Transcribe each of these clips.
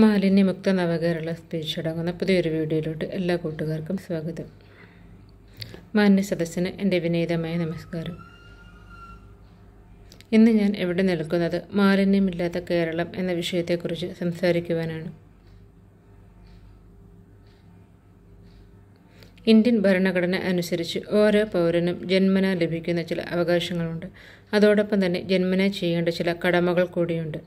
മാലിന്യമുക്ത നവകേരള സ്പീച്ച് അടങ്ങുന്ന പുതിയൊരു വീഡിയോയിലോട്ട് എല്ലാ കൂട്ടുകാർക്കും സ്വാഗതം മാന്യ സദസ്സിന് എൻ്റെ വിനീതമായ നമസ്കാരം ഇന്ന് ഞാൻ എവിടെ നിൽക്കുന്നത് മാലിന്യമില്ലാത്ത കേരളം എന്ന വിഷയത്തെക്കുറിച്ച് സംസാരിക്കുവാനാണ് ഇന്ത്യൻ ഭരണഘടന അനുസരിച്ച് ഓരോ പൗരനും ജന്മന ലഭിക്കുന്ന ചില അവകാശങ്ങളുണ്ട് അതോടൊപ്പം തന്നെ ജന്മന ചെയ്യേണ്ട ചില കടമകൾ കൂടിയുണ്ട്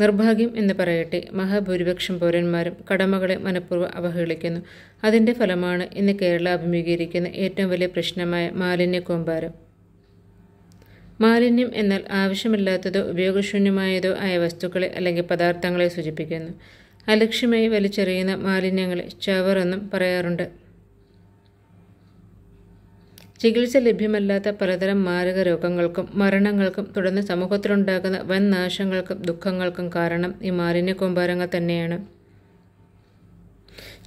നിർഭാഗ്യം എന്ന് പറയട്ടെ മഹാഭൂരിപക്ഷം പൗരന്മാരും കടമകളെ മനഃപൂർവ്വം അവഹേളിക്കുന്നു അതിൻ്റെ ഫലമാണ് ഇന്ന് കേരള അഭിമുഖീകരിക്കുന്ന ഏറ്റവും വലിയ പ്രശ്നമായ മാലിന്യ കൂമ്പാരം മാലിന്യം എന്നാൽ ആവശ്യമില്ലാത്തതോ ഉപയോഗശൂന്യമായതോ ആയ വസ്തുക്കളെ അല്ലെങ്കിൽ പദാർത്ഥങ്ങളെ സൂചിപ്പിക്കുന്നു അലക്ഷ്യമായി വലിച്ചെറിയുന്ന മാലിന്യങ്ങളെ ചവർ എന്നും പറയാറുണ്ട് ചികിത്സ ലഭ്യമല്ലാത്ത പലതരം മാരക രോഗങ്ങൾക്കും മരണങ്ങൾക്കും തുടർന്ന് സമൂഹത്തിലുണ്ടാകുന്ന വൻ നാശങ്ങൾക്കും ദുഃഖങ്ങൾക്കും കാരണം ഈ മാലിന്യ കൂമ്പാരങ്ങൾ തന്നെയാണ്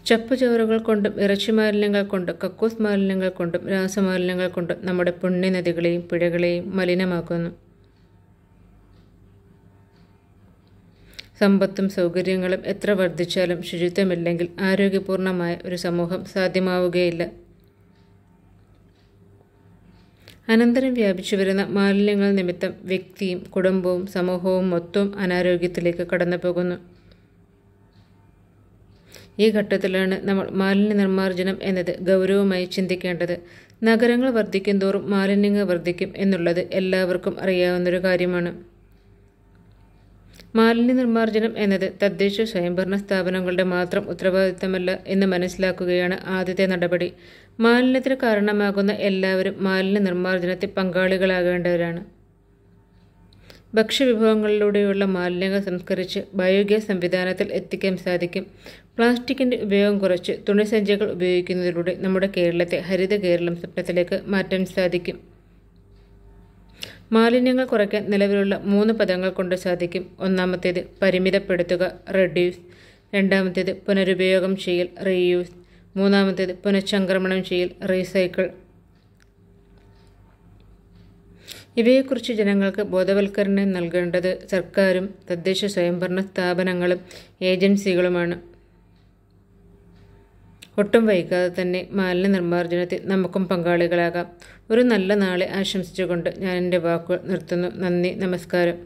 ചപ്പുചവറുകൾ കൊണ്ടും ഇറച്ചി മാലിന്യങ്ങൾ കൊണ്ടും കക്കൂസ് മാലിന്യങ്ങൾ കൊണ്ടും രാസമാലിന്യങ്ങൾ കൊണ്ടും നമ്മുടെ പുണ്യനദികളെയും പുഴകളെയും മലിനമാക്കുന്നു സമ്പത്തും സൗകര്യങ്ങളും എത്ര വർദ്ധിച്ചാലും ശുചിത്വമില്ലെങ്കിൽ ആരോഗ്യപൂർണമായ ഒരു സമൂഹം സാധ്യമാവുകയില്ല അനന്തരം വ്യാപിച്ചു വരുന്ന മാലിന്യങ്ങൾ നിമിത്തം വ്യക്തിയും കുടുംബവും സമൂഹവും മൊത്തം അനാരോഗ്യത്തിലേക്ക് കടന്നു പോകുന്നു ഈ ഘട്ടത്തിലാണ് നമ്മൾ മാലിന്യ നിർമ്മാർജ്ജനം എന്നത് ഗൗരവമായി ചിന്തിക്കേണ്ടത് നഗരങ്ങൾ വർദ്ധിക്കും തോറും മാലിന്യങ്ങൾ വർദ്ധിക്കും എന്നുള്ളത് എല്ലാവർക്കും അറിയാവുന്നൊരു കാര്യമാണ് മാലിന്യ നിർമ്മാർജ്ജനം എന്നത് തദ്ദേശ സ്വയംഭരണ സ്ഥാപനങ്ങളുടെ മാത്രം ഉത്തരവാദിത്തമല്ല എന്ന് മനസ്സിലാക്കുകയാണ് ആദ്യത്തെ നടപടി മാലിന്യത്തിന് കാരണമാകുന്ന എല്ലാവരും മാലിന്യ നിർമ്മാർജ്ജനത്തിൽ പങ്കാളികളാകേണ്ടവരാണ് ഭക്ഷ്യവിഭവങ്ങളിലൂടെയുള്ള മാലിന്യങ്ങൾ സംസ്കരിച്ച് ബയോഗ്യാസ് സംവിധാനത്തിൽ എത്തിക്കാൻ സാധിക്കും പ്ലാസ്റ്റിക്കിൻ്റെ ഉപയോഗം കുറച്ച് തുണിസഞ്ചികൾ ഉപയോഗിക്കുന്നതിലൂടെ നമ്മുടെ കേരളത്തെ ഹരിത കേരളം സ്വപ്നത്തിലേക്ക് മാറ്റാൻ സാധിക്കും മാലിന്യങ്ങൾ കുറയ്ക്കാൻ നിലവിലുള്ള മൂന്ന് പദങ്ങൾ കൊണ്ട് സാധിക്കും ഒന്നാമത്തേത് പരിമിതപ്പെടുത്തുക റെഡ്യൂസ് രണ്ടാമത്തേത് പുനരുപയോഗം ചെയ്യൽ റീയൂസ് മൂന്നാമത്തേത് പുനഃചംക്രമണം ചെയ്യൽ റീസൈക്കിൾ ഇവയെക്കുറിച്ച് ജനങ്ങൾക്ക് ബോധവൽക്കരണം നൽകേണ്ടത് സർക്കാരും തദ്ദേശ സ്വയംഭരണ സ്ഥാപനങ്ങളും ഏജൻസികളുമാണ് ഒട്ടും വൈകാതെ തന്നെ മാലിന്യ നിർമ്മാർജ്ജനത്തിൽ നമുക്കും പങ്കാളികളാകാം ഒരു നല്ല നാളെ ആശംസിച്ചുകൊണ്ട് ഞാൻ എൻ്റെ വാക്കുകൾ നിർത്തുന്നു നന്ദി നമസ്കാരം